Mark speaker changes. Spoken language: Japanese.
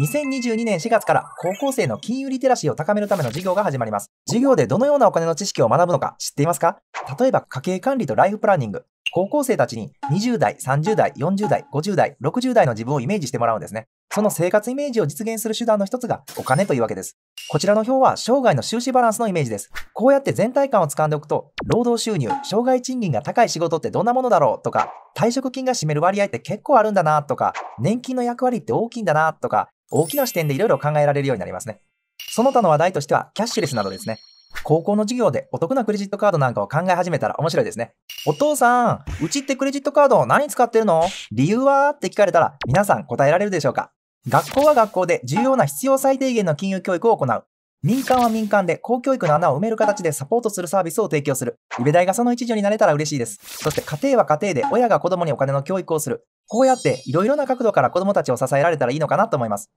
Speaker 1: 2022年4月から高校生の金融リテラシーを高めるための授業が始まります。授業でどのようなお金の知識を学ぶのか知っていますか例えば家計管理とライフプランニング。高校生たちに20代、30代、40代、50代、60代の自分をイメージしてもらうんですね。その生活イメージを実現する手段の一つがお金というわけです。こちらの表は生涯の収支バランスのイメージです。こうやって全体感を掴んでおくと、労働収入、障害賃金が高い仕事ってどんなものだろうとか、退職金が占める割合って結構あるんだなとか、年金の役割って大きいんだなとか、大きな視点でいろいろ考えられるようになりますね。その他の話題としては、キャッシュレスなどですね。高校の授業でお得なクレジットカードなんかを考え始めたら面白いですね。お父さん、うちってクレジットカードを何使ってるの理由はって聞かれたら皆さん答えられるでしょうか学校は学校で重要な必要最低限の金融教育を行う。民間は民間で公教育の穴を埋める形でサポートするサービスを提供する。イベ大がその一助になれたら嬉しいです。そして家庭は家庭で親が子供にお金の教育をする。こうやっていろいろな角度から子供たちを支えられたらいいのかなと思います。